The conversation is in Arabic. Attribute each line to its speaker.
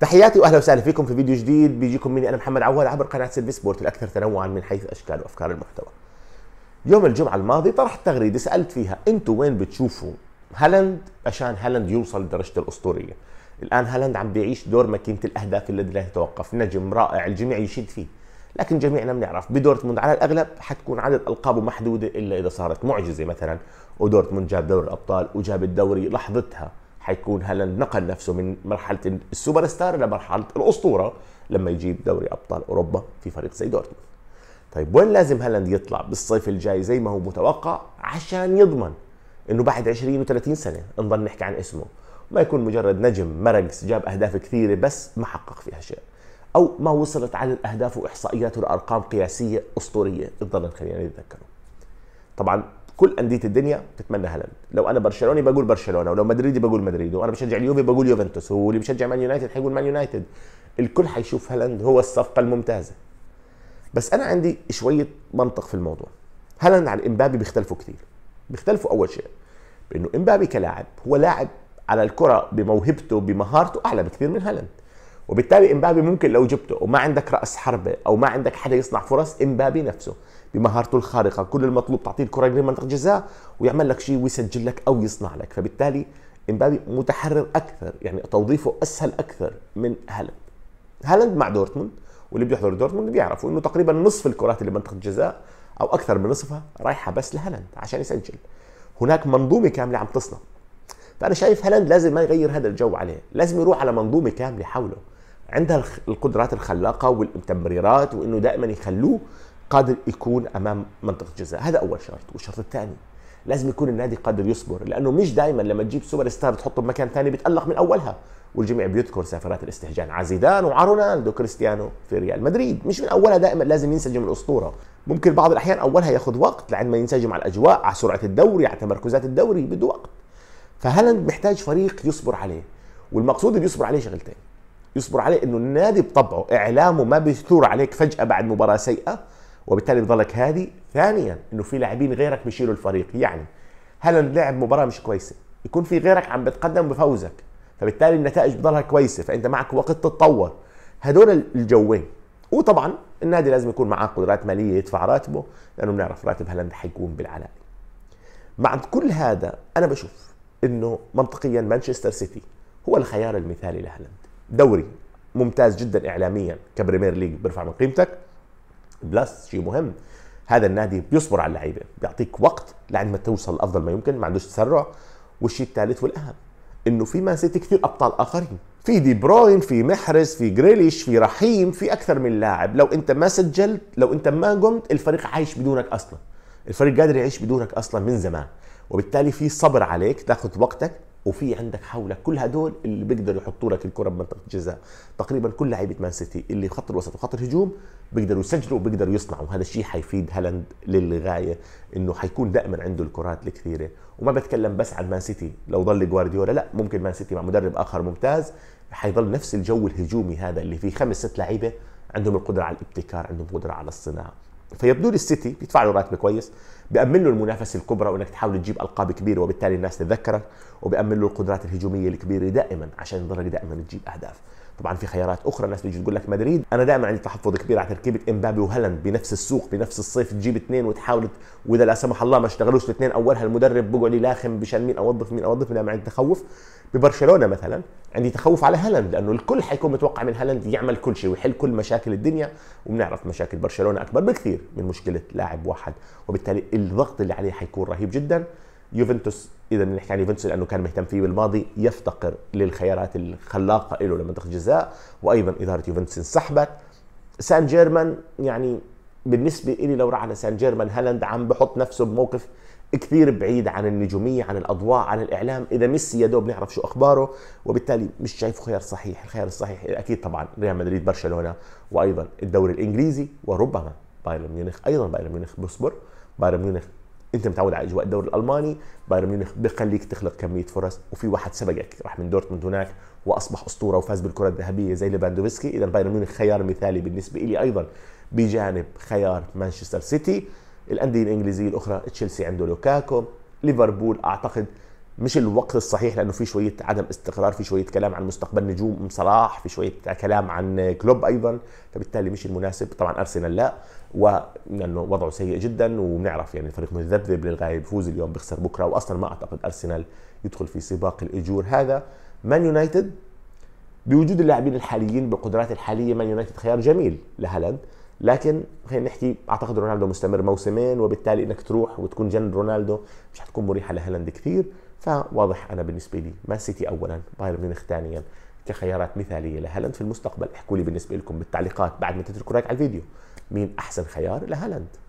Speaker 1: تحياتي واهلا وسهلا فيكم في فيديو جديد بيجيكم مني انا محمد عواد عبر قناه سيرفي سبورت الاكثر تنوعا من حيث اشكال وافكار المحتوى. يوم الجمعه الماضي طرحت تغريده سالت فيها انتم وين بتشوفوا هالاند عشان هالاند يوصل لدرجه الاسطوريه. الان هالاند عم بيعيش دور ماكينه الاهداف الذي لا يتوقف، نجم رائع الجميع يشيد فيه. لكن جميعنا بنعرف بدورتموند على الاغلب حتكون عدد القابه محدوده الا اذا صارت معجزه مثلا ودورتموند جاب دوري الابطال وجاب الدوري لحظتها حيكون هالاند نقل نفسه من مرحله السوبر ستار لمرحله الاسطوره لما يجيب دوري ابطال اوروبا في فريق زي دورتموند طيب وين لازم هالاند يطلع بالصيف الجاي زي ما هو متوقع عشان يضمن انه بعد 20 و30 سنه نضل نحكي عن اسمه ما يكون مجرد نجم مرقس جاب اهداف كثيره بس ما حقق فيها شيء او ما وصلت على الاهداف واحصائياته لارقام قياسيه اسطوريه تضل خلينا نتذكره طبعا كل انديه الدنيا بتتمنى هالاند لو انا برشلوني بقول برشلونه ولو مدريدي بقول مدريد وانا بشجع اليوفي بقول يوفنتوس واللي بشجع مان يونايتد حيقول مان يونايتد الكل حيشوف هالاند هو الصفقه الممتازه بس انا عندي شويه منطق في الموضوع هالاند عن امبابي بيختلفوا كثير بيختلفوا اول شيء بانه امبابي كلاعب هو لاعب على الكره بموهبته بمهارته اعلى بكثير من هالاند وبالتالي امبابي ممكن لو جبته وما عندك راس حربه او ما عندك حدا يصنع فرص امبابي نفسه بمهارته الخارقه كل المطلوب تعطيه الكره من منطقه جزاء ويعمل لك شيء ويسجل لك او يصنع لك فبالتالي امبابي متحرر اكثر يعني توظيفه اسهل اكثر من هالاند هالاند مع دورتموند واللي بيحضر دورتموند بيعرفوا انه تقريبا نصف الكرات اللي منطقه الجزاء او اكثر من نصفها رايحه بس لهالاند عشان يسجل هناك منظومه كامله عم تصنع فانا شايف هالاند لازم ما يغير هذا الجو عليه لازم يروح على منظومه كامله حوله عندها القدرات الخلاقه والتمريرات وانه دائما يخلوه قادر يكون امام منطقه الجزاء هذا اول شرط والشرط الثاني لازم يكون النادي قادر يصبر لانه مش دائما لما تجيب سوبر ستار تحطه بمكان ثاني بتالق من اولها والجميع بيذكر سفرات الاستهجان عزيدان وعرونالدو كريستيانو في ريال مدريد مش من اولها دائما لازم ينسجم الاسطوره ممكن بعض الاحيان اولها ياخذ وقت لعند ما ينسجم على الاجواء على سرعه الدوري على تمركزات الدوري بده وقت فهالاند محتاج فريق يصبر عليه والمقصود اللي يصبر عليه شغلتين يصبر عليه انه النادي بطبعه اعلامه ما بيثور عليك فجاه بعد مباراه سيئه وبالتالي بضلك هادي ثانيا انه في لاعبين غيرك بيشيلوا الفريق يعني هالاند لعب مباراه مش كويسه يكون في غيرك عم بتقدم بفوزك فبالتالي النتائج بضلها كويسه فانت معك وقت تتطور هدول الجوين وطبعا النادي لازم يكون معاه قدرات ماليه يدفع راتبه لانه بنعرف راتب هالاند حيكون بالعلاء مع كل هذا انا بشوف انه منطقيا مانشستر سيتي هو الخيار المثالي لهالاند دوري ممتاز جدا اعلاميا كبريمير ليج بيرفع من قيمتك بلس شيء مهم هذا النادي بيصبر على اللعيبه بيعطيك وقت لعند ما توصل لافضل ما يمكن ما عندوش تسرع والشيء الثالث والاهم انه في مان سيتي كثير ابطال اخرين في دي بروين في محرز في جريليش في رحيم في اكثر من لاعب لو انت ما سجلت لو انت ما قمت الفريق عايش بدونك اصلا الفريق قادر يعيش بدونك اصلا من زمان وبالتالي في صبر عليك تاخذ وقتك وفي عندك حولك كل هدول اللي بيقدروا يحطوا لك الكره بمنطقه الجزاء تقريبا كل لعيبه مان سيتي اللي خط الوسط وخط الهجوم بيقدروا يسجلوا وبيقدروا يصنعوا هذا الشيء حيفيد هالاند للغايه انه حيكون دائما عنده الكرات الكثيره وما بتكلم بس عن مان سيتي لو ضل جوارديولا لا ممكن مان سيتي مع مدرب اخر ممتاز حيضل نفس الجو الهجومي هذا اللي فيه خمس ست لعيبه عندهم القدره على الابتكار عندهم القدره على الصناعه فيبدو لي السيتي بيدفع له راتب كويس بيأمن له المنافسة الكبرى وانك تحاول تجيب القاب كبيرة وبالتالي الناس تتذكرك وبيأمن له القدرات الهجومية الكبيرة دائما عشان يضلك دائما تجيب اهداف طبعا في خيارات اخرى الناس بيجي تقول لك مدريد انا دائما عندي تحفظ كبير على تركيبه امبابي وهالاند بنفس السوق بنفس الصيف تجيب اثنين وتحاول واذا لا سمح الله ما اشتغلوش الاثنين اولها المدرب بقعد يلاخم بشان مين اوظف مين اوظف دائما عندي تخوف ببرشلونه مثلا عندي تخوف على هالاند لانه الكل حيكون متوقع من هالاند يعمل كل شيء ويحل كل مشاكل الدنيا وبنعرف مشاكل برشلونه اكبر بكثير من مشكله لاعب واحد وبالتالي الضغط اللي عليه حيكون رهيب جدا يوفنتوس اذا نحكي عن يوفنتوس لانه كان مهتم فيه بالماضي يفتقر للخيارات الخلاقه له لمنطقه الجزاء وايضا اداره يوفنتوس انسحبت سان جيرمان يعني بالنسبه لي لو راح على سان جيرمان هالاند عم بحط نفسه بموقف كثير بعيد عن النجوميه عن الاضواء عن الاعلام اذا ميسي يا دوب نعرف شو اخباره وبالتالي مش شايف خيار صحيح الخيار الصحيح اكيد طبعا ريال مدريد برشلونه وايضا الدوري الانجليزي وربما بايرن ميونخ ايضا بايرن ميونخ بيصبر بايرن ميونخ انت متعود على اجواء الدوري الالماني بايرن ميونخ بخليك تخلق كميه فرص وفي واحد سبقك راح من دورتموند هناك واصبح اسطوره وفاز بالكره الذهبيه زي ليفاندوفسكي اذا بايرن ميونخ خيار مثالي بالنسبه لي ايضا بجانب خيار مانشستر سيتي الانديه الانجليزيه الاخرى تشيلسي عنده لوكاكو ليفربول اعتقد مش الوقت الصحيح لانه في شويه عدم استقرار في شويه كلام عن مستقبل نجوم صلاح في شويه كلام عن كلوب ايضا فبالتالي مش المناسب طبعا ارسنال لا ولانه وضعه سيء جدا وبنعرف يعني الفريق متذبذب للغايه بفوز اليوم بخسر بكره واصلا ما اعتقد ارسنال يدخل في سباق الاجور هذا مان يونايتد بوجود اللاعبين الحاليين بالقدرات الحاليه مان يونايتد خيار جميل لهالاند لكن خلينا نحكي اعتقد رونالدو مستمر موسمين وبالتالي انك تروح وتكون جنب رونالدو مش حتكون مريحه لهالاند كثير فواضح انا بالنسبه لي ما سيتي اولا بايرن ميونخ ثانيا كخيارات مثاليه لهالاند في المستقبل احكوا لي بالنسبه لكم بالتعليقات بعد ما تتركوا رايك على الفيديو مين احسن خيار لهالاند